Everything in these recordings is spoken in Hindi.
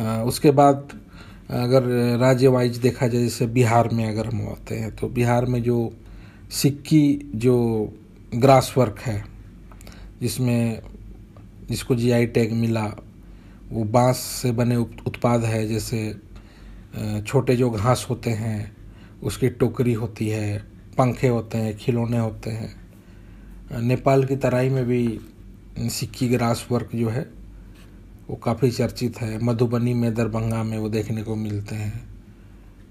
उसके बाद अगर राज्य वाइज देखा जाए जैसे बिहार में अगर हम आते हैं तो बिहार में जो सिक्की जो ग्रास वर्क है जिसमें जिसको जीआई टैग मिला वो बांस से बने उत्पाद है जैसे छोटे जो घास होते हैं उसकी टोकरी होती है पंखे होते हैं खिलौने होते हैं नेपाल की तराई में भी सिक्की ग्रास वर्क जो है वो काफ़ी चर्चित है मधुबनी में दरभंगा में वो देखने को मिलते हैं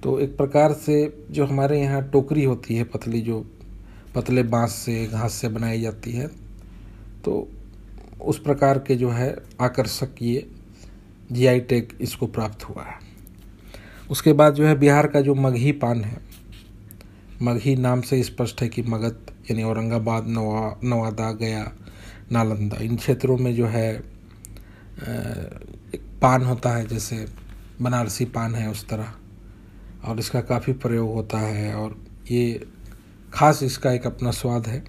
तो एक प्रकार से जो हमारे यहाँ टोकरी होती है पतली जो पतले बांस से घास से बनाई जाती है तो उस प्रकार के जो है आकर्षक ये जी आई टेक इसको प्राप्त हुआ है उसके बाद जो है बिहार का जो मगही पान है मगही नाम से स्पष्ट है कि मगध यानी औरंगाबाद नवा नवादा गया नालंदा इन क्षेत्रों में जो है एक पान होता है जैसे बनारसी पान है उस तरह और इसका काफ़ी प्रयोग होता है और ये ख़ास इसका एक अपना स्वाद है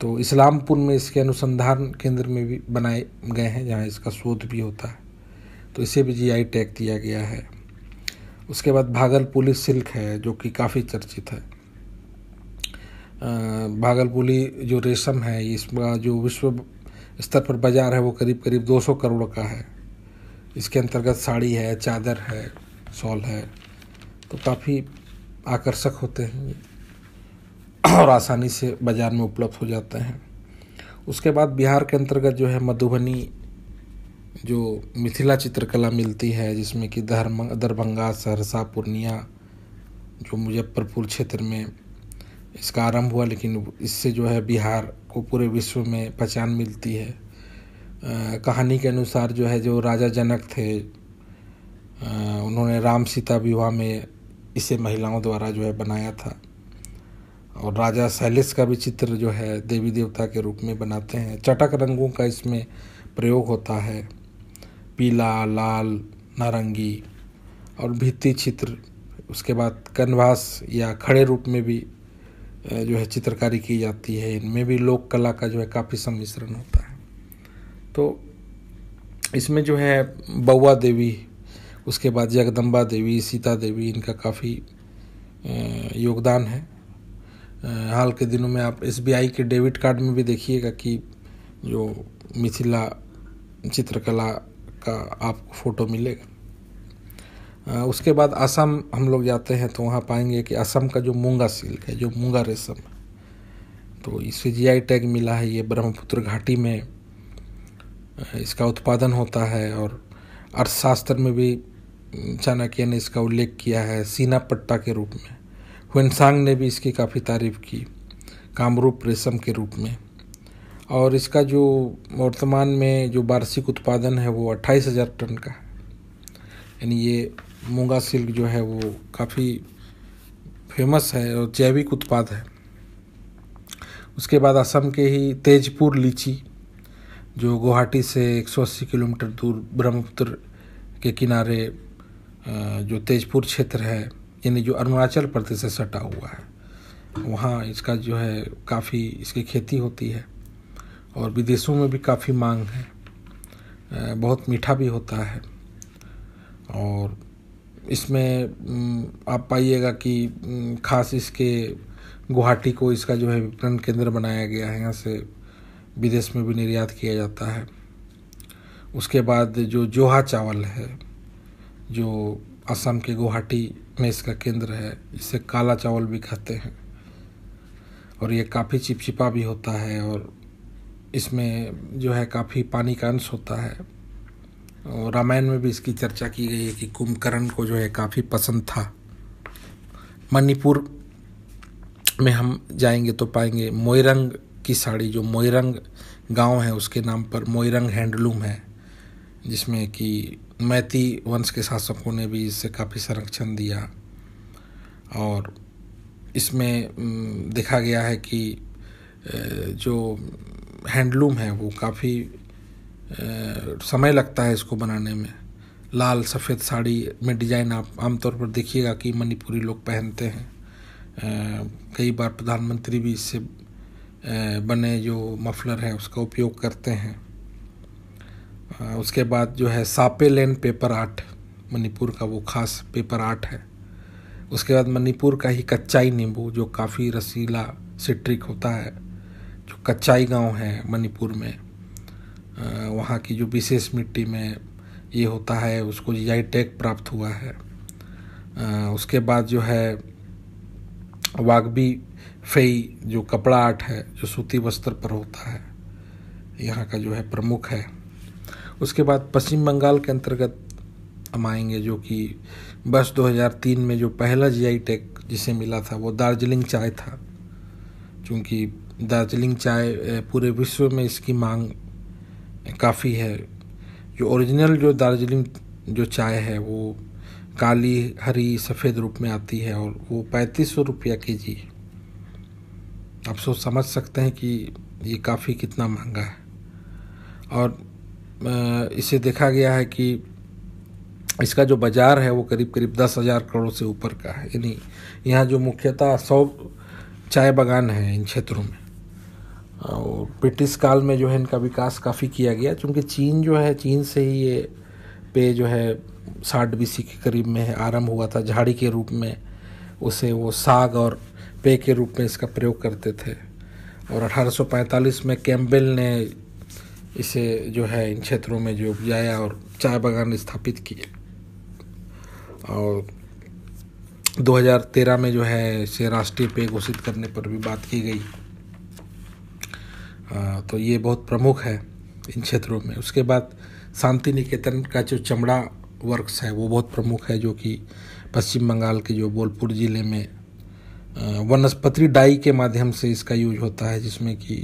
तो इस्लामपुर में इसके अनुसंधान केंद्र में भी बनाए गए हैं जहाँ इसका शोध भी होता है तो इसे भी जीआई टैग दिया गया है उसके बाद भागलपुली सिल्क है जो कि काफ़ी चर्चित है भागलपुली जो रेशम है इसका जो विश्व स्तर पर बाज़ार है वो करीब करीब 200 करोड़ का है इसके अंतर्गत साड़ी है चादर है शॉल है तो काफ़ी आकर्षक होते हैं और आसानी से बाज़ार में उपलब्ध हो जाते हैं उसके बाद बिहार के अंतर्गत जो है मधुबनी जो मिथिला चित्रकला मिलती है जिसमें कि दरभंगा सहरसा पूर्णिया जो मुजफ्फरपुर क्षेत्र में इसका आरंभ हुआ लेकिन इससे जो है बिहार को पूरे विश्व में पहचान मिलती है आ, कहानी के अनुसार जो है जो राजा जनक थे आ, उन्होंने राम सीता विवाह में इसे महिलाओं द्वारा जो है बनाया था और राजा शैलेश का भी चित्र जो है देवी देवता के रूप में बनाते हैं चटक रंगों का इसमें प्रयोग होता है पीला लाल नारंगी और भित्ति चित्र उसके बाद कनवास या खड़े रूप में भी जो है चित्रकारी की जाती है इनमें भी लोक कला का जो है काफ़ी सम्मिश्रण होता है तो इसमें जो है बउआ देवी उसके बाद जगदम्बा देवी सीता देवी इनका काफ़ी योगदान है हाल के दिनों में आप एस के डेबिट कार्ड में भी देखिएगा कि जो मिथिला चित्रकला का आपको फ़ोटो मिलेगा उसके बाद असम हम लोग जाते हैं तो वहाँ पाएंगे कि असम का जो मूंगा सिल्क है जो मूंगा रेशम तो इसे जीआई टैग मिला है ये ब्रह्मपुत्र घाटी में इसका उत्पादन होता है और अर्थशास्त्र में भी चाणक्य ने इसका उल्लेख किया है सीनापट्टा के रूप में हुनसांग ने भी इसकी काफ़ी तारीफ की कामरूप रेशम के रूप में और इसका जो वर्तमान में जो वार्षिक उत्पादन है वो अट्ठाईस हज़ार टन का है यानी ये मूंगा सिल्क जो है वो काफ़ी फेमस है और जैविक उत्पाद है उसके बाद असम के ही तेजपुर लीची जो गुवाहाटी से 180 किलोमीटर दूर ब्रह्मपुत्र के किनारे जो तेजपुर क्षेत्र है यानी जो अरुणाचल प्रदेश से सटा हुआ है वहाँ इसका जो है काफ़ी इसकी खेती होती है और विदेशों में भी काफ़ी मांग है बहुत मीठा भी होता है और इसमें आप पाइएगा कि खास इसके गुवाहाटी को इसका जो है विपणन केंद्र बनाया गया है यहाँ से विदेश में भी निर्यात किया जाता है उसके बाद जो जोहा चावल है जो असम के गुवाहाटी में इसका केंद्र है इसे काला चावल भी कहते हैं और ये काफ़ी चिपचिपा भी होता है और इसमें जो है काफ़ी पानी का अंश होता है और रामायण में भी इसकी चर्चा की गई है कि कुंभकर्ण को जो है काफ़ी पसंद था मणिपुर में हम जाएंगे तो पाएंगे मोयरंग की साड़ी जो मोयरंग गांव है उसके नाम पर मोयरंग हैंडलूम है जिसमें कि मैती वंश के शासकों ने भी इससे काफ़ी संरक्षण दिया और इसमें देखा गया है कि जो हैंडलूम है वो काफ़ी समय लगता है इसको बनाने में लाल सफ़ेद साड़ी में डिज़ाइन आप आमतौर पर देखिएगा कि मणिपुरी लोग पहनते हैं कई बार प्रधानमंत्री भी इससे बने जो मफलर है उसका उपयोग करते हैं उसके बाद जो है सापे लैंड पेपर आर्ट मणिपुर का वो खास पेपर आर्ट है उसके बाद मणिपुर का ही कच्चाई नींबू जो काफ़ी रसीला सिट्रिक होता है जो कच्चाई गांव है मणिपुर में वहाँ की जो विशेष मिट्टी में ये होता है उसको जी आई टैग प्राप्त हुआ है उसके बाद जो है वागबी फेई जो कपड़ा आर्ट है जो सूती वस्त्र पर होता है यहाँ का जो है प्रमुख है उसके बाद पश्चिम बंगाल के अंतर्गत हम आएंगे जो कि बस 2003 में जो पहला जीआई टैग जिसे मिला था वो दार्जिलिंग चाय था क्योंकि दार्जिलिंग चाय पूरे विश्व में इसकी मांग काफ़ी है जो ओरिजिनल जो दार्जिलिंग जो चाय है वो काली हरी सफ़ेद रूप में आती है और वो पैंतीस सौ रुपया के जी आप सोच समझ सकते हैं कि ये काफ़ी कितना महंगा है और इसे देखा गया है कि इसका जो बाज़ार है वो करीब करीब दस हज़ार करोड़ से ऊपर का है यानी यहाँ जो मुख्यतः सौ चाय बागान है इन क्षेत्रों में और ब्रिटिश काल में जो है इनका विकास काफ़ी किया गया चूँकि चीन जो है चीन से ही ये पे जो है साठ बीसी के करीब में आरंभ हुआ था झाड़ी के रूप में उसे वो साग और पे के रूप में इसका प्रयोग करते थे और 1845 में कैम्बेल ने इसे जो है इन क्षेत्रों में जो उपजाया और चाय बागान स्थापित किए और 2013 में जो है इसे राष्ट्रीय पेय घोषित करने पर भी बात की गई तो ये बहुत प्रमुख है इन क्षेत्रों में उसके बाद शांति निकेतन का जो चमड़ा वर्क्स है वो बहुत प्रमुख है जो कि पश्चिम बंगाल के जो बोलपुर ज़िले में वनस्पति डाई के माध्यम से इसका यूज होता है जिसमें कि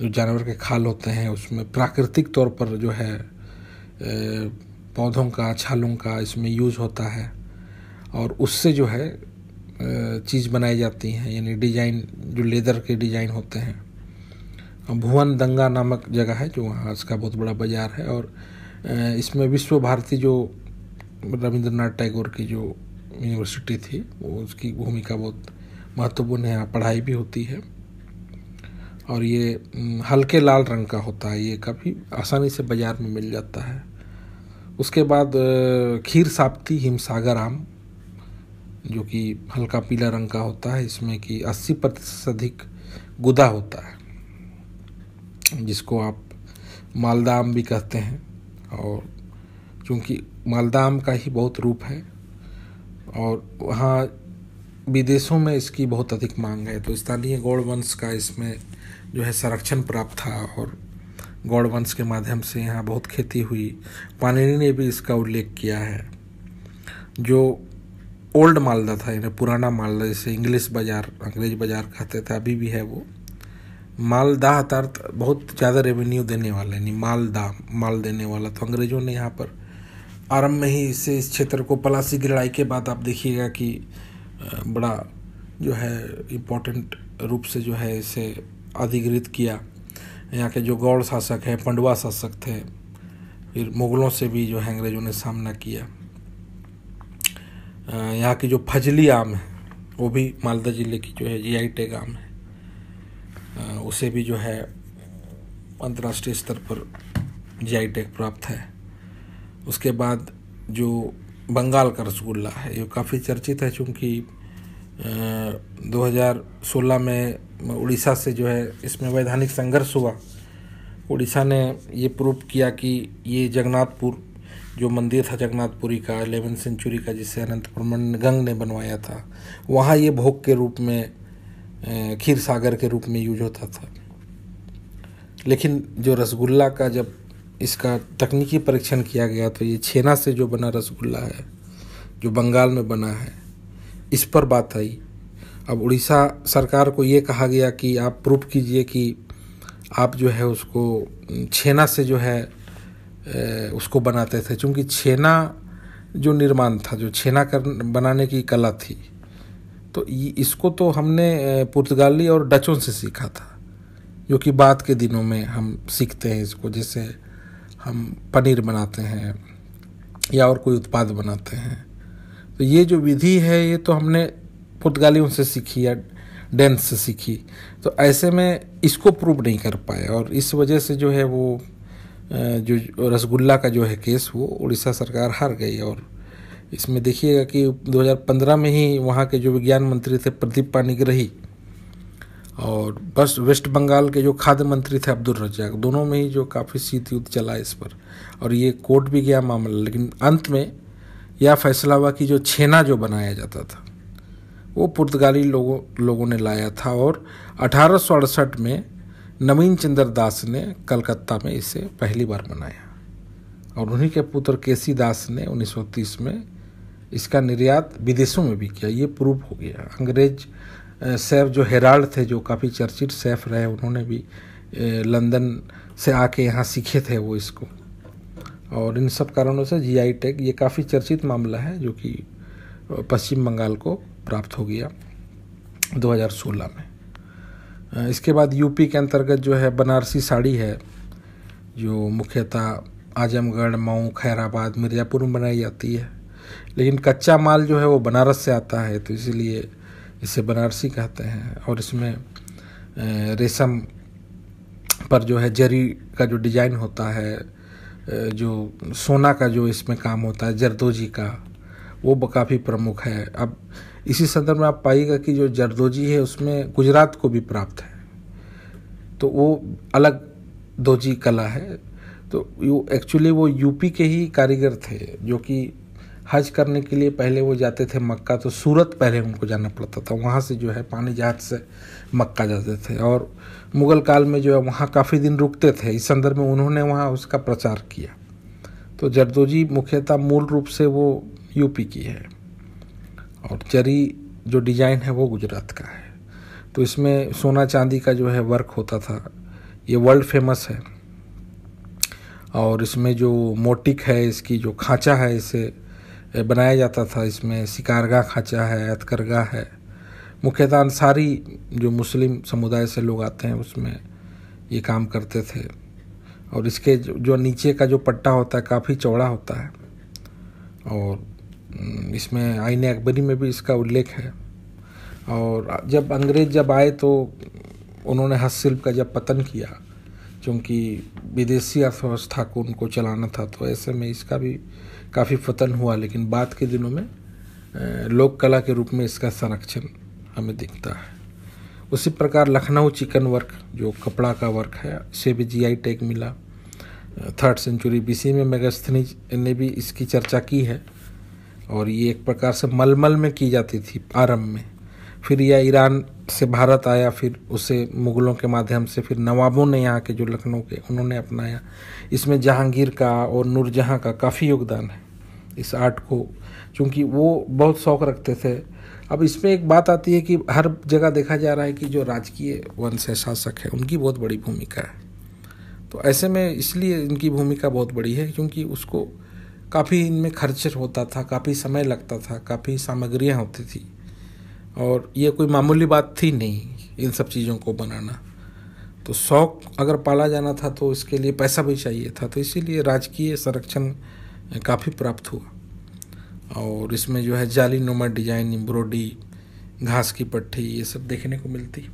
जो जानवर के खाल होते हैं उसमें प्राकृतिक तौर पर जो है पौधों का छालों का इसमें यूज होता है और उससे जो है चीज़ बनाई जाती हैं यानी डिजाइन जो लेदर के डिजाइन होते हैं भुवन दंगा नामक जगह है जो वहाँ इसका बहुत बड़ा बाजार है और इसमें विश्व भारती जो रविंद्रनाथ टैगोर की जो यूनिवर्सिटी थी वो उसकी भूमिका बहुत महत्वपूर्ण है पढ़ाई भी होती है और ये हल्के लाल रंग का होता है ये काफ़ी आसानी से बाज़ार में मिल जाता है उसके बाद खीर साप्ती हिमसागर आम जो कि हल्का पीला रंग का होता है इसमें कि 80 प्रतिशत अधिक गुदा होता है जिसको आप मालदा आम भी कहते हैं और क्योंकि मालदा आम का ही बहुत रूप है और वहाँ विदेशों में इसकी बहुत अधिक मांग है तो स्थानीय गौड़ वंश का इसमें जो है संरक्षण प्राप्त था और गौड़ वंश के माध्यम से यहाँ बहुत खेती हुई पानिनी ने भी इसका उल्लेख किया है जो ओल्ड मालदा था यानी पुराना मालदा जिसे इंग्लिश बाज़ार अंग्रेज बाज़ार कहते थे अभी भी है वो मालदाह अर्थ बहुत ज़्यादा रेवेन्यू देने वाला यानी मालदाह माल देने वाला तो अंग्रेज़ों ने यहाँ पर आरंभ में ही इससे इस क्षेत्र को पलासी की लड़ाई के बाद आप देखिएगा कि बड़ा जो है इम्पोर्टेंट रूप से जो है इसे अधिकृत किया यहाँ के जो गौड़ शासक हैं पंडवा शासक थे फिर मुगलों से भी जो है अंग्रेज़ों ने सामना किया यहाँ की जो फजली आम है वो भी मालदा ज़िले की जो है जी आई टेक आम है उसे भी जो है अंतर्राष्ट्रीय स्तर पर जी आई टैग प्राप्त है उसके बाद जो बंगाल का रसगुल्ला है ये काफ़ी चर्चित है चूँकि 2016 में उड़ीसा से जो है इसमें वैधानिक संघर्ष हुआ उड़ीसा ने ये प्रूव किया कि ये जगन्नाथपुर जो मंदिर था जगन्नाथपुरी का एलेवन सेंचुरी का जिसे अनंत मंड गंग ने बनवाया था वहाँ ये भोग के रूप में खीर सागर के रूप में यूज होता था लेकिन जो रसगुल्ला का जब इसका तकनीकी परीक्षण किया गया तो ये छेना से जो बना रसगुल्ला है जो बंगाल में बना है इस पर बात आई अब उड़ीसा सरकार को ये कहा गया कि आप प्रूफ कीजिए कि आप जो है उसको छेना से जो है उसको बनाते थे क्योंकि छेना जो निर्माण था जो छेना कर बनाने की कला थी तो इसको तो हमने पुर्तगाली और डचों से सीखा था जो कि बाद के दिनों में हम सीखते हैं इसको जैसे हम पनीर बनाते हैं या और कोई उत्पाद बनाते हैं तो ये जो विधि है ये तो हमने पुर्तगालियों से सीखी या डेंस से सीखी तो ऐसे में इसको प्रूव नहीं कर पाए और इस वजह से जो है वो जो रसगुल्ला का जो है केस वो उड़ीसा सरकार हार गई और इसमें देखिएगा कि 2015 में ही वहाँ के जो विज्ञान मंत्री थे प्रदीप पानीग्रही और बस वेस्ट बंगाल के जो खाद्य मंत्री थे अब्दुल रजाक दोनों में ही जो काफ़ी शीत युद्ध चला इस पर और ये कोर्ट भी गया मामला लेकिन अंत में यह फैसला हुआ कि जो छेना जो बनाया जाता था वो पुर्तगाली लोगों लोगों ने लाया था और अठारह में नवीन चंद्र दास ने कलकत्ता में इसे पहली बार बनाया और उन्हीं के पुत्र केसी दास ने 1930 में इसका निर्यात विदेशों में भी किया ये प्रूफ हो गया अंग्रेज सैफ जो हेराल्ड थे जो काफ़ी चर्चित सैफ रहे उन्होंने भी लंदन से आके यहाँ सीखे थे वो इसको और इन सब कारणों से जीआई टैग ये काफ़ी चर्चित मामला है जो कि पश्चिम बंगाल को प्राप्त हो गया 2016 में इसके बाद यूपी के अंतर्गत जो है बनारसी साड़ी है जो मुख्यतः आजमगढ़ मऊ खैराबाद मिर्ज़ापुर में बनाई जाती है लेकिन कच्चा माल जो है वो बनारस से आता है तो इसीलिए इसे बनारसी कहते हैं और इसमें रेशम पर जो है जरी का जो डिज़ाइन होता है जो सोना का जो इसमें काम होता है जरदोजी का वो काफ़ी प्रमुख है अब इसी संदर्भ में आप पाइएगा कि जो जरदोजी है उसमें गुजरात को भी प्राप्त है तो वो अलग दोजी कला है तो यू एक्चुअली वो यूपी के ही कारीगर थे जो कि हज करने के लिए पहले वो जाते थे मक्का तो सूरत पहले उनको जाना पड़ता था वहाँ से जो है पानी जहाज से मक्का जाते थे और मुग़ल काल में जो है वहाँ काफ़ी दिन रुकते थे इस संदर्भ में उन्होंने वहाँ उसका प्रचार किया तो जरदोजी मुख्यतः मूल रूप से वो यूपी की है और जरी जो डिज़ाइन है वो गुजरात का है तो इसमें सोना चांदी का जो है वर्क होता था ये वर्ल्ड फेमस है और इसमें जो मोटिक है इसकी जो खांचा है इसे बनाया जाता था इसमें शिकारगा खाँचा है अतकरगा है मुख्यतः अंसारी जो मुस्लिम समुदाय से लोग आते हैं उसमें ये काम करते थे और इसके जो नीचे का जो पट्टा होता है काफ़ी चौड़ा होता है और हम्म, इसमें आइन अकबरी में भी इसका उल्लेख है और जब अंग्रेज़ जब आए तो उन्होंने हस्तशिल्प का जब पतन किया क्योंकि विदेशी अर्थव्यवस्था को उनको चलाना था तो ऐसे में इसका भी काफ़ी पतन हुआ लेकिन बाद के दिनों में लोक कला के रूप में इसका संरक्षण हमें दिखता है उसी प्रकार लखनऊ चिकन वर्क जो कपड़ा का वर्क है इसे भी जी आई टैग मिला थर्ड सेंचुरी बीसी में मेगास्थनी ने भी इसकी चर्चा की है और ये एक प्रकार से मलमल में की जाती थी आरंभ में फिर यह ईरान से भारत आया फिर उसे मुग़लों के माध्यम से फिर नवाबों ने यहाँ के जो लखनऊ के उन्होंने अपनाया इसमें जहांगीर का और नूरजहाँ का काफ़ी योगदान है इस आर्ट को क्योंकि वो बहुत शौक रखते थे अब इसमें एक बात आती है कि हर जगह देखा जा रहा है कि जो राजकीय वंश है शासक है उनकी बहुत बड़ी भूमिका है तो ऐसे में इसलिए इनकी भूमिका बहुत बड़ी है क्योंकि उसको काफ़ी इनमें खर्च होता था काफ़ी समय लगता था काफ़ी सामग्रियाँ होती थी और ये कोई मामूली बात थी नहीं इन सब चीज़ों को बनाना तो शौक अगर पाला जाना था तो इसके लिए पैसा भी चाहिए था तो इसीलिए राजकीय संरक्षण काफ़ी प्राप्त हुआ और इसमें जो है जाली नुमा डिजाइन एम्ब्रॉयडरी घास की पट्टी ये सब देखने को मिलती